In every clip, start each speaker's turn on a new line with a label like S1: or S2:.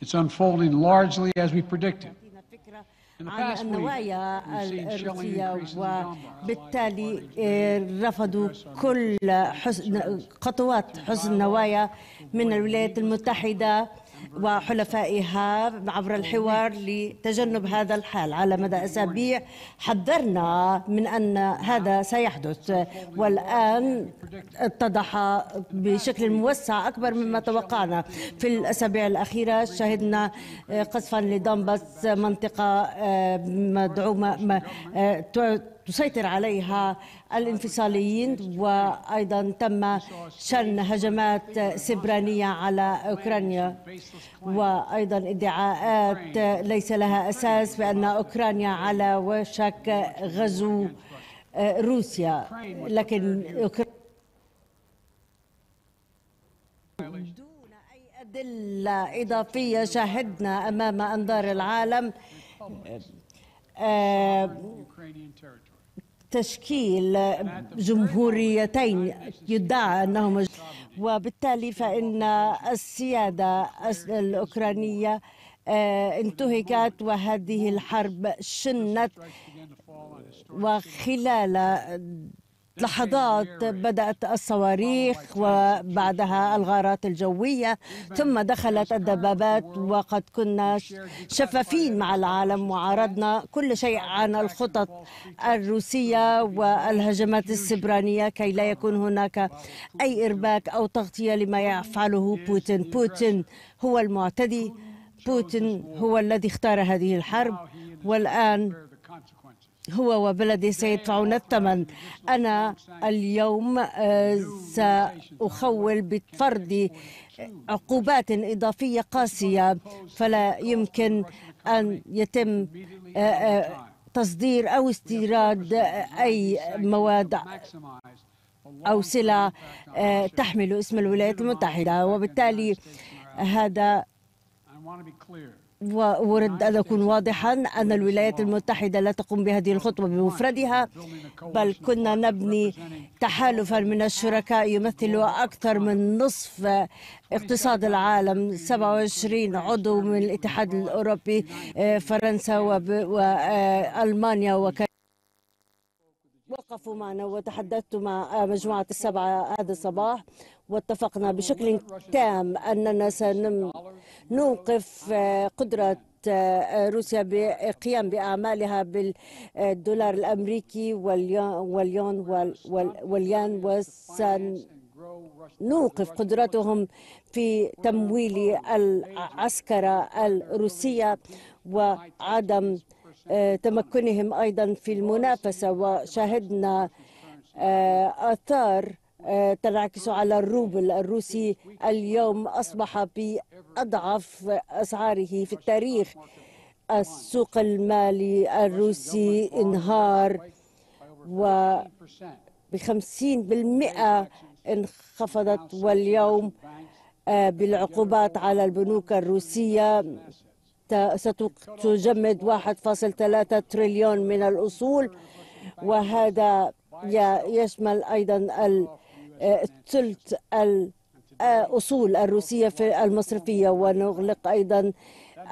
S1: It's unfolding largely as we predicted. عن النوايا الروسية وبالتالي رفضوا كل حسن خطوات حسن نوايا من الولايات المتحدة وحلفائها عبر الحوار لتجنب هذا الحال على مدى أسابيع حذرنا من أن هذا سيحدث والآن اتضح بشكل موسع أكبر مما توقعنا في الأسابيع الأخيرة شهدنا قصفا لدنبس منطقة آه، مدعومة تسيطر عليها الانفصاليين وأيضا تم شن هجمات سبرانية على أوكرانيا وأيضا ادعاءات ليس لها أساس بأن أوكرانيا على وشك غزو آه، روسيا لكن دون أي أدلة إضافية شاهدنا أمام أنظار العالم آه، آه، تشكيل جمهوريتين يدعى أنهما وبالتالي فإن السيادة الأوكرانية آه، انتهكت وهذه الحرب شنت وخلال لحظات بدأت الصواريخ وبعدها الغارات الجوية ثم دخلت الدبابات وقد كنا شفافين مع العالم وعرضنا كل شيء عن الخطط الروسية والهجمات السبرانية كي لا يكون هناك أي إرباك أو تغطية لما يفعله بوتين بوتين هو المعتدي بوتين هو الذي اختار هذه الحرب والآن هو وبلدي سيدفعون الثمن أنا اليوم آه، سأخول بفرض عقوبات إضافية قاسية فلا يمكن أن يتم آه، آه، تصدير أو استيراد أي مواد أو سلع تحمل اسم الولايات المتحدة وبالتالي هذا وأرد أن أكون واضحا أن الولايات المتحدة لا تقوم بهذه الخطوة بمفردها بل كنا نبني تحالفا من الشركاء يمثل أكثر من نصف اقتصاد العالم 27 عضو من الاتحاد الأوروبي آه، فرنسا وألمانيا آه، وكذا وقفوا معنا وتحدثت مع مجموعة السبعة هذا الصباح واتفقنا بشكل تام أننا سنوقف آه، قدرة آه، روسيا بقيام بأعمالها بالدولار الأمريكي واليون واليان وسنوقف نوقف قدرتهم في تمويل العسكرة الروسية وعدم آه، تمكنهم أيضا في المنافسة وشاهدنا آثار تنعكس على الروبل الروسي اليوم أصبح بأضعف أسعاره في التاريخ السوق المالي الروسي انهار و ب 50% انخفضت واليوم آه، بالعقوبات على البنوك الروسية ستجمد 1.3 تريليون من الأصول وهذا يشمل أيضا ثلث الأصول الروسية في المصرفية ونغلق أيضا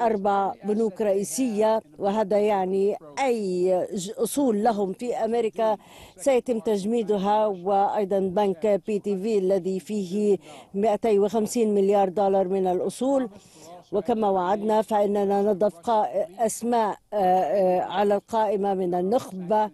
S1: أربع بنوك رئيسية وهذا يعني أي أصول لهم في أمريكا سيتم تجميدها وأيضا بنك بي تي في الذي فيه 250 مليار دولار من الأصول وكما وعدنا فإننا نضف أسماء آه، آه، على القائمة من النخبة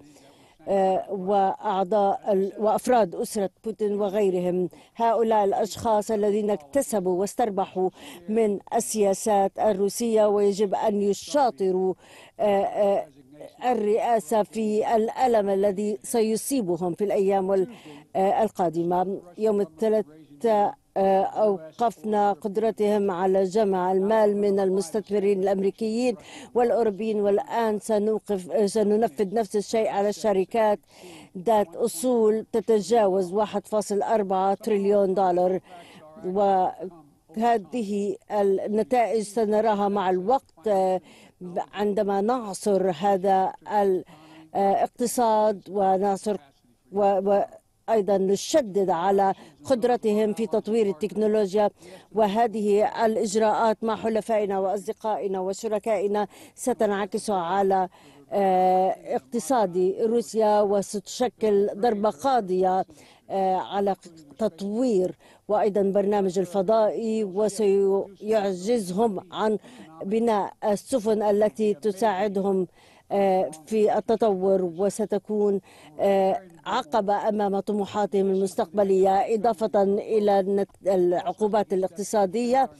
S1: وأعضاء وأفراد أسرة بوتين وغيرهم هؤلاء الأشخاص الذين اكتسبوا واستربحوا من السياسات الروسية ويجب أن يشاطروا آه، آه، الرئاسة في الألم الذي سيصيبهم في الأيام آه، القادمة يوم الثلاثاء آه، أوقفنا قدرتهم على جمع المال من المستثمرين الأمريكيين والأوروبيين والآن سنوقف آه، سننفذ نفس الشيء على الشركات ذات أصول تتجاوز 1.4 تريليون دولار وهذه النتائج سنراها مع الوقت آه، عندما نعصر هذا الاقتصاد ونعصر و... و... أيضا نشدد على قدرتهم في تطوير التكنولوجيا وهذه الإجراءات مع حلفائنا وأصدقائنا وشركائنا ستنعكس على آه، اقتصاد روسيا وستشكل ضربة قاضية آه، على تطوير وأيضا برنامج الفضائي وسيعجزهم عن بناء السفن التي تساعدهم في التطور وستكون آه، عقبة أمام طموحاتهم المستقبلية إضافة إلى العقوبات الاقتصادية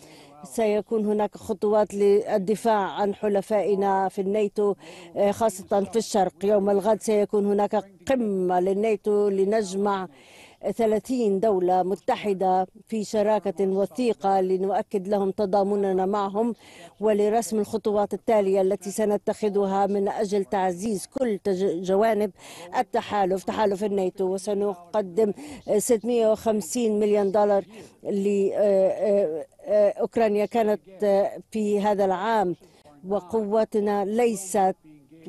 S1: سيكون هناك خطوات للدفاع عن حلفائنا في الناتو آه، خاصة في الشرق يوم الغد سيكون هناك قمة للناتو لنجمع 30 دولة متحدة في شراكة وثيقة لنؤكد لهم تضامننا معهم ولرسم الخطوات التالية التي سنتخذها من أجل تعزيز كل جوانب التحالف تحالف الناتو وسنقدم 650 مليون دولار لأوكرانيا آه، آه، آه، كانت في هذا العام وقوتنا ليست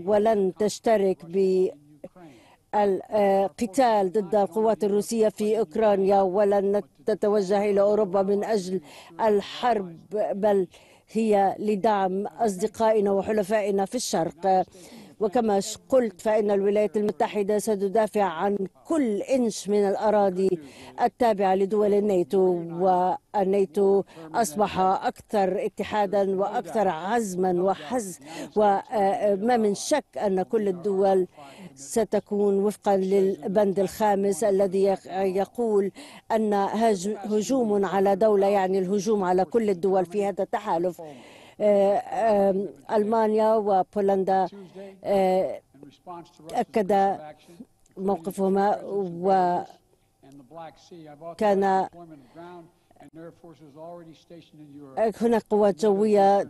S1: ولن تشترك ب القتال ضد القوات الروسية في أوكرانيا ولن تتوجه إلى أوروبا من أجل الحرب بل هي لدعم أصدقائنا وحلفائنا في الشرق وكما قلت فإن الولايات المتحدة ستدافع عن كل إنش من الأراضي التابعة لدول الناتو والناتو أصبح أكثر اتحادا وأكثر عزما وحز وما من شك أن كل الدول ستكون وفقا للبند الخامس الذي يقول أن هجوم على دولة يعني الهجوم على كل الدول في هذا التحالف آه، ألمانيا وبولندا آه، أكد موقفهما وكان هناك قوات جوية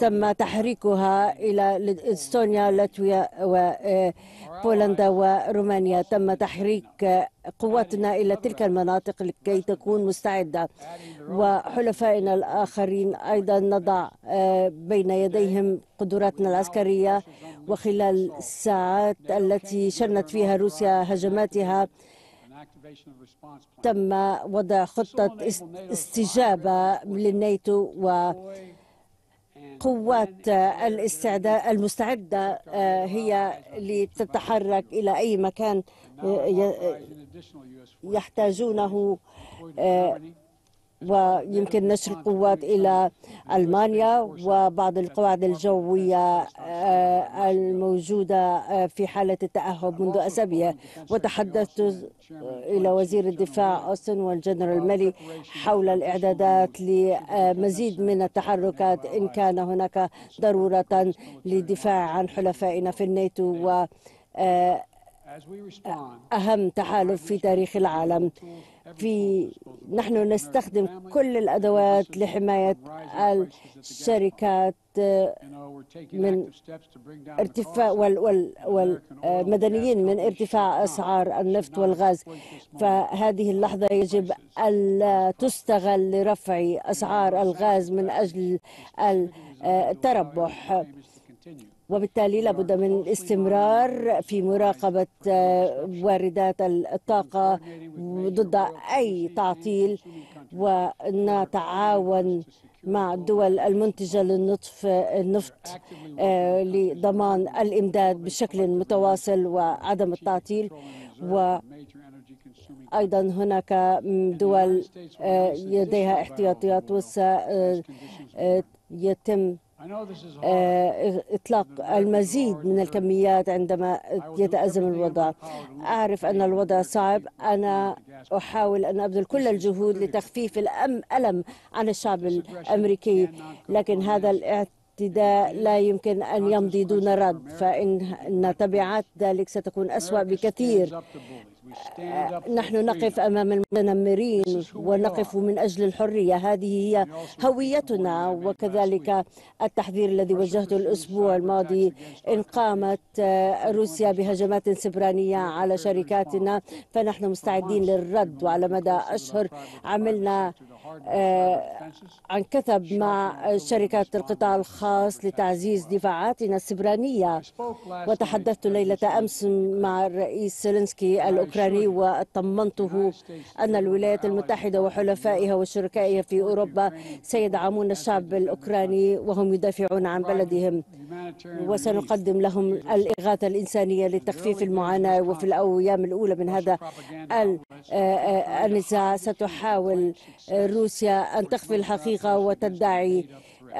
S1: تم تحريكها إلى إستونيا لاتويا وبولندا آه، ورومانيا تم تحريك قواتنا إلى تلك المناطق لكي تكون مستعدة وحلفائنا الآخرين أيضا نضع آه، بين يديهم قدراتنا العسكرية وخلال الساعات التي شنت فيها روسيا هجماتها تم وضع خطة استجابة للناتو و قوات الاستعداد المستعدة آه، هي لتتحرك إلى أي مكان آه، يحتاجونه آه، ويمكن نشر القوات إلى ألمانيا وبعض القواعد الجوية آه، الموجودة آه، في حالة التأهب منذ أسابيع وتحدثت إلى وزير الدفاع أوستن والجنرال مالي حول الإعدادات لمزيد من التحركات إن كان هناك ضرورة للدفاع عن حلفائنا في الناتو و آه، أهم تحالف في تاريخ العالم في نحن نستخدم كل الأدوات لحماية الشركات آه، من ارتفاع والمدنيين آه، من ارتفاع أسعار النفط والغاز فهذه اللحظة يجب ألا تستغل لرفع أسعار الغاز من أجل آه، التربح وبالتالي لابد من الاستمرار في مراقبة آه، واردات الطاقة ضد أي تعطيل ونتعاون مع الدول المنتجة للنطف النفط آه، لضمان الإمداد بشكل متواصل وعدم التعطيل و ايضا هناك دول لديها آه، احتياطيات وسيتم آه، إطلاق المزيد من الكميات عندما يتأزم الوضع أعرف أن الوضع صعب أنا أحاول أن أبذل كل الجهود لتخفيف الألم عن الشعب الأمريكي لكن هذا الاعتداء لا يمكن أن يمضي دون رد فإن تبعات ذلك ستكون أسوأ بكثير نحن نقف أمام المتنمرين ونقف من أجل الحرية هذه هي هويتنا وكذلك التحذير الذي وجهته الأسبوع الماضي إن قامت آه، روسيا بهجمات سبرانية على شركاتنا فنحن مستعدين للرد وعلى مدى أشهر عملنا آه، عن كثب مع شركات القطاع الخاص لتعزيز دفاعاتنا السبرانية وتحدثت ليلة أمس مع الرئيس سيلينسكي الأوكراني الاستقراري وطمنته أن الولايات المتحدة وحلفائها وشركائها في أوروبا سيدعمون الشعب الأوكراني وهم يدافعون عن بلدهم وسنقدم لهم الإغاثة الإنسانية لتخفيف المعاناة وفي الأيام الأولى من هذا آه، آه، النزاع ستحاول روسيا أن تخفي الحقيقة وتدعي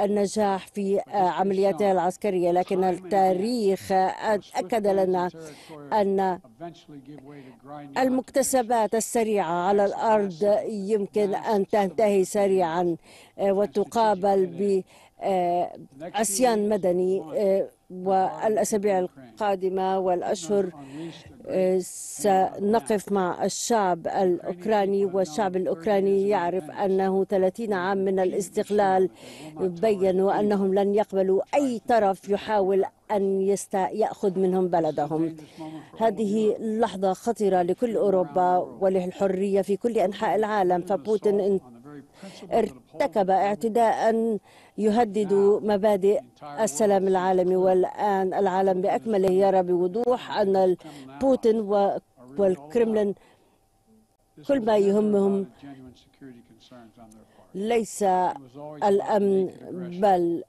S1: النجاح في آه، عملياتها العسكرية لكن التاريخ أكد لنا أن المكتسبات السريعة على الأرض يمكن أن تنتهي سريعا آه، وتقابل ب عصيان آه، مدني آه، والأسابيع القادمة والأشهر آه، سنقف مع الشعب الأوكراني والشعب الأوكراني يعرف أنه 30 عام من الاستقلال بيّنوا أنهم لن يقبلوا أي طرف يحاول أن يست... يأخذ منهم بلدهم هذه لحظة خطيرة لكل أوروبا وللحرية في كل أنحاء العالم فبوتين ارتكب اعتداء يهدد مبادئ السلام العالمي والآن العالم بأكمله يرى بوضوح أن بوتين والكرملين كل ما يهمهم ليس الأمن بل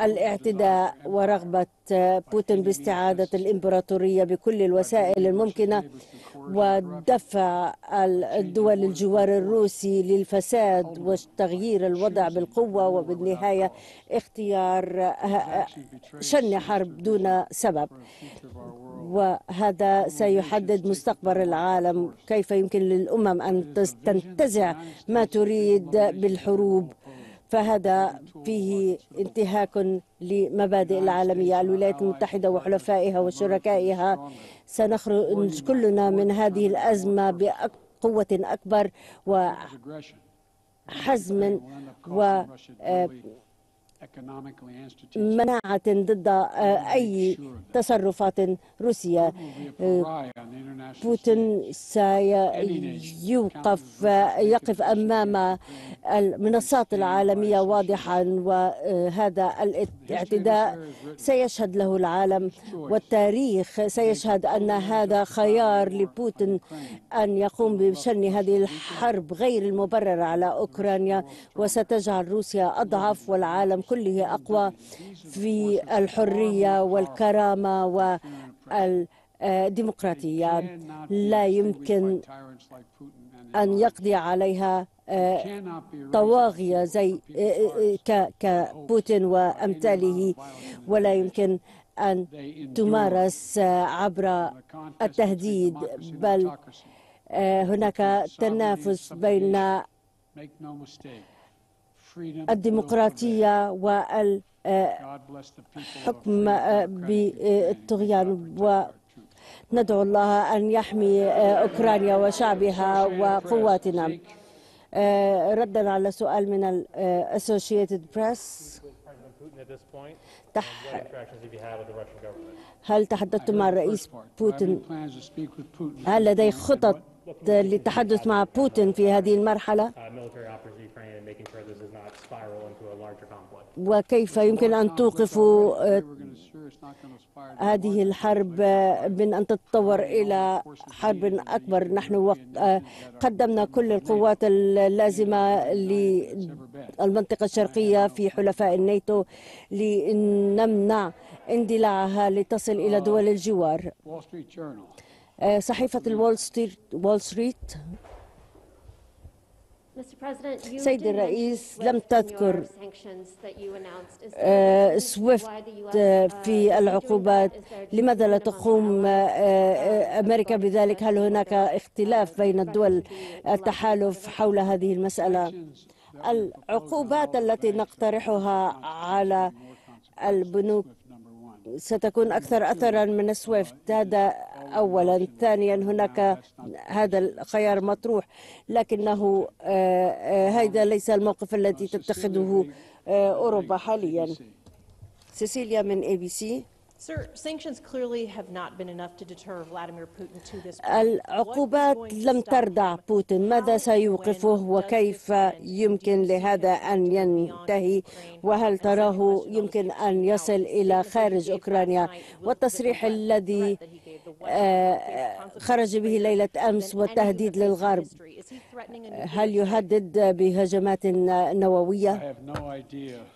S1: الاعتداء ورغبة بوتين باستعادة الإمبراطورية بكل الوسائل الممكنة ودفع الدول الجوار الروسي للفساد وتغيير الوضع بالقوة وبالنهاية اختيار شن حرب دون سبب وهذا سيحدد مستقبل العالم كيف يمكن للأمم أن تنتزع ما تريد بالحروب فهذا فيه انتهاك لمبادئ العالمية الولايات المتحدة وحلفائها وشركائها سنخرج كلنا من هذه الأزمة بقوة أكبر وحزم و مناعة ضد آه، أي تصرفات روسية آه، بوتين سيوقف آه، يقف أمام المنصات العالمية واضحا وهذا الاعتداء سيشهد له العالم والتاريخ سيشهد أن هذا خيار لبوتين أن يقوم بشن هذه الحرب غير المبررة على أوكرانيا وستجعل روسيا أضعف والعالم كله كله أقوى في الحرية والكرامة والديمقراطية لا يمكن أن يقضي عليها آه، طواغية زي آه، آه، كبوتين وأمثاله ولا يمكن أن تمارس عبر التهديد بل هناك تنافس بين الديمقراطية والحكم آه، آه، بالطغيان وندعو الله أن يحمي آه، أوكرانيا وشعبها وقواتنا ردا على سؤال من الاسوشيتد بريس هل تحدثت مع الرئيس بوتين؟ هل لدي خطط للتحدث مع بوتين في هذه المرحلة وكيف يمكن أن توقف هذه الحرب من أن تتطور إلى حرب أكبر نحن قدمنا كل القوات اللازمة للمنطقة الشرقية في حلفاء الناتو لنمنع اندلاعها لتصل إلى دول الجوار آه، صحيفة الوول ستريت وول ستريت سيد الرئيس لم تذكر سويفت آه، آه، uh, في العقوبات لماذا لا تقوم أمريكا بذلك هل هناك اختلاف uh, بين الدول التحالف حول uh, هذه المسألة العقوبات التي نقترحها على البنوك ستكون أكثر أثرا من سويفت هذا أولا ثانيا هناك هذا الخيار مطروح لكنه آه، آه، هذا ليس الموقف الذي تتخذه آه، أوروبا حاليا سيسيليا من ABC بي سي العقوبات لم تردع بوتين ماذا سيوقفه وكيف يمكن لهذا أن ينتهي وهل تراه يمكن أن يصل إلى خارج أوكرانيا والتصريح الذي آه، خرج به ليلة أمس والتهديد للغرب هل يهدد بهجمات نووية؟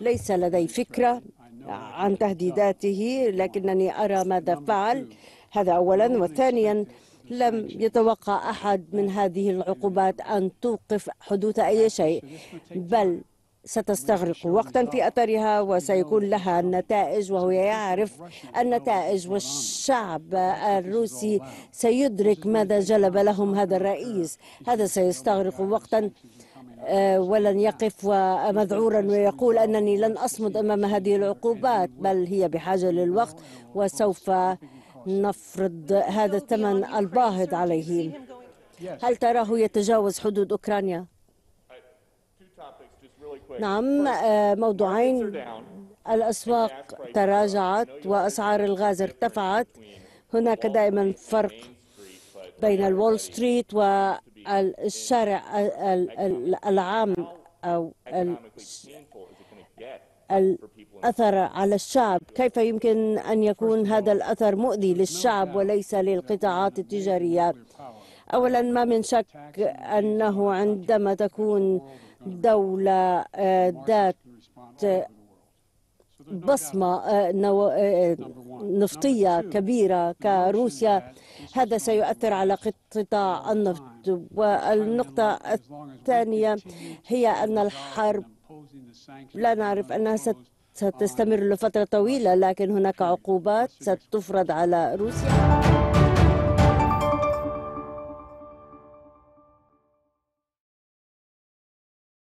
S1: ليس لدي فكرة عن تهديداته لكنني أرى ماذا فعل هذا أولا وثانيا لم يتوقع أحد من هذه العقوبات أن توقف حدوث أي شيء بل ستستغرق وقتا في أثرها وسيكون لها نتائج وهو يعرف النتائج والشعب الروسي سيدرك ماذا جلب لهم هذا الرئيس هذا سيستغرق وقتا آه، ولن يقف مذعورا ويقول أنني لن أصمد أمام هذه العقوبات بل هي بحاجة للوقت وسوف نفرض هذا الثمن الباهظ عليهم هل تراه يتجاوز حدود أوكرانيا؟ نعم آه، موضوعين الأسواق تراجعت وأسعار الغاز ارتفعت هناك دائما فرق بين الول ستريت و الشارع العام أو الأثر على الشعب كيف يمكن أن يكون هذا الأثر مؤذي للشعب وليس للقطاعات التجارية أولا ما من شك أنه عندما تكون دولة آه، ذات بصمة آه، آه، نفطية كبيرة كروسيا هذا سيؤثر على قطاع النفط والنقطة الثانية هي أن الحرب لا نعرف أنها ستستمر لفترة طويلة لكن هناك عقوبات ستفرض على روسيا